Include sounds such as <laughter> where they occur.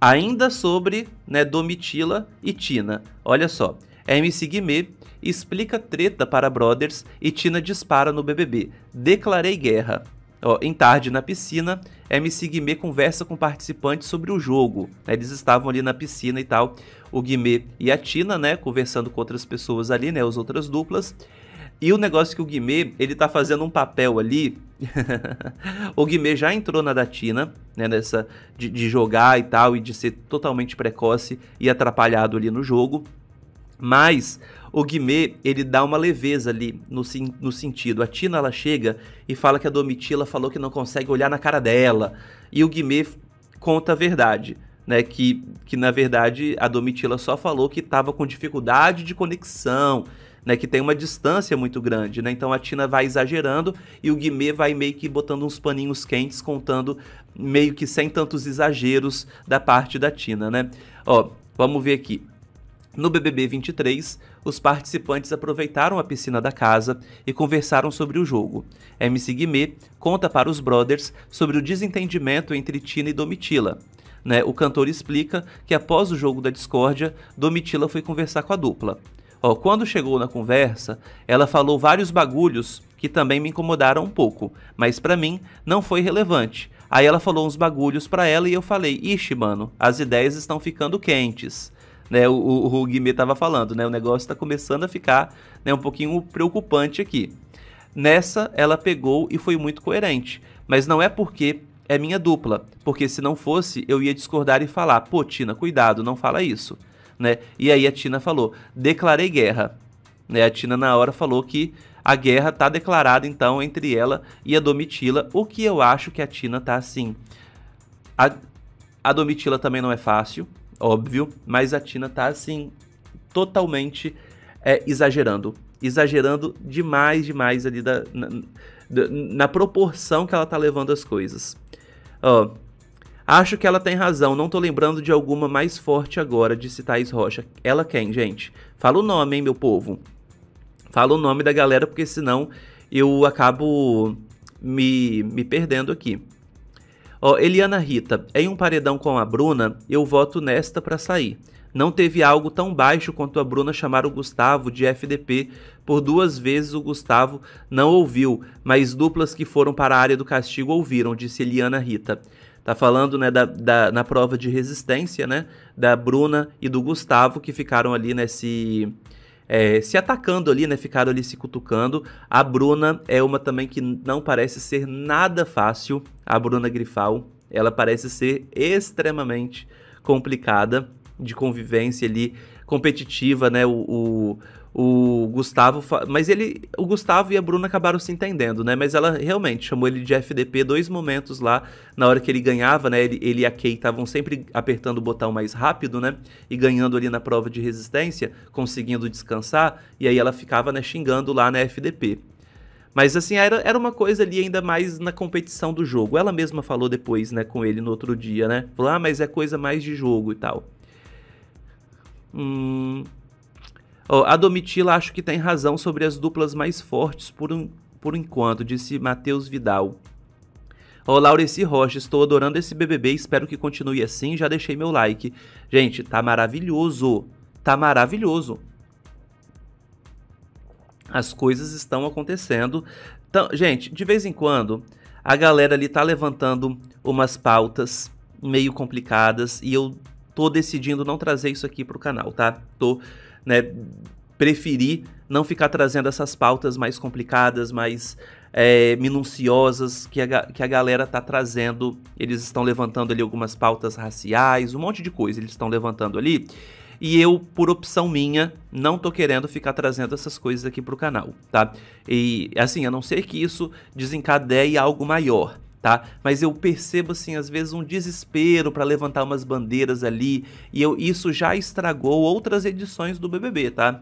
ainda sobre né, Domitila e Tina. Olha só, é MC Guimê explica treta para Brothers e Tina dispara no BBB. Declarei guerra. Ó, em tarde na piscina, MC Guimê conversa com participantes sobre o jogo. Né? Eles estavam ali na piscina e tal, o Guimê e a Tina, né, conversando com outras pessoas ali, né, as outras duplas. E o negócio é que o Guimê, ele tá fazendo um papel ali. <laughs> o Guimê já entrou na Datina, né? Nessa de, de jogar e tal, e de ser totalmente precoce e atrapalhado ali no jogo. Mas o Guimê, ele dá uma leveza ali no, no sentido. A Tina, ela chega e fala que a Domitila falou que não consegue olhar na cara dela. E o Guimê conta a verdade, né? Que, que na verdade a Domitila só falou que estava com dificuldade de conexão né, que tem uma distância muito grande, né? Então a Tina vai exagerando e o Guimê vai meio que botando uns paninhos quentes, contando meio que sem tantos exageros da parte da Tina, né? Ó, vamos ver aqui. No BBB 23, os participantes aproveitaram a piscina da casa e conversaram sobre o jogo. MC Guimê conta para os brothers sobre o desentendimento entre Tina e Domitila. Né? O cantor explica que após o jogo da discórdia, Domitila foi conversar com a dupla. Ó, quando chegou na conversa, ela falou vários bagulhos que também me incomodaram um pouco, mas para mim não foi relevante. Aí ela falou uns bagulhos para ela e eu falei: "Ixi, mano, as ideias estão ficando quentes". Né, o, o, o Guimê tava falando, né, o negócio está começando a ficar né, um pouquinho preocupante aqui. Nessa, ela pegou e foi muito coerente, mas não é porque é minha dupla, porque se não fosse, eu ia discordar e falar: pô, Tina, cuidado, não fala isso né? E aí a Tina falou: declarei guerra. Né? A Tina na hora falou que a guerra tá declarada então entre ela e a Domitila, o que eu acho que a Tina tá assim. A, a Domitila também não é fácil, óbvio, mas a Tina tá assim totalmente é, exagerando, exagerando demais, demais ali da, na, na, proporção que ela tá levando as coisas. Ó, oh, Acho que ela tem razão, não tô lembrando de alguma mais forte agora, disse Thais Rocha. Ela quem, gente? Fala o nome, hein, meu povo. Fala o nome da galera, porque senão eu acabo me, me perdendo aqui. Ó, Eliana Rita, em um paredão com a Bruna, eu voto nesta para sair. Não teve algo tão baixo quanto a Bruna chamar o Gustavo de FDP. Por duas vezes o Gustavo não ouviu, mas duplas que foram para a área do castigo ouviram, disse Eliana Rita. Tá falando, né, da, da, na prova de resistência, né, da Bruna e do Gustavo, que ficaram ali nesse... Né, é, se atacando ali, né? Ficaram ali se cutucando. A Bruna é uma também que não parece ser nada fácil. A Bruna Grifal, ela parece ser extremamente complicada de convivência ali competitiva, né? O, o, o, Gustavo. Mas ele. O Gustavo e a Bruna acabaram se entendendo, né? Mas ela realmente chamou ele de FDP dois momentos lá. Na hora que ele ganhava, né? Ele, ele e a Kay estavam sempre apertando o botão mais rápido, né? E ganhando ali na prova de resistência, conseguindo descansar. E aí ela ficava, né, xingando lá na FDP. Mas assim, era, era uma coisa ali ainda mais na competição do jogo. Ela mesma falou depois, né, com ele no outro dia, né? Falou, ah, mas é coisa mais de jogo e tal. Hum. Oh, a Domitila acho que tem razão sobre as duplas mais fortes por, um, por enquanto, disse Matheus Vidal. Ô, Laureci Rocha, estou adorando esse BBB, espero que continue assim, já deixei meu like. Gente, tá maravilhoso, tá maravilhoso. As coisas estão acontecendo. Então, gente, de vez em quando, a galera ali tá levantando umas pautas meio complicadas e eu tô decidindo não trazer isso aqui pro canal, tá? Tô, né, preferi não ficar trazendo essas pautas mais complicadas, mais é, minuciosas que a, que a galera tá trazendo. Eles estão levantando ali algumas pautas raciais, um monte de coisa eles estão levantando ali. E eu, por opção minha, não tô querendo ficar trazendo essas coisas aqui pro canal, tá? E assim, a não ser que isso desencadeie algo maior tá? Mas eu percebo assim às vezes um desespero para levantar umas bandeiras ali e eu, isso já estragou outras edições do BBB, tá?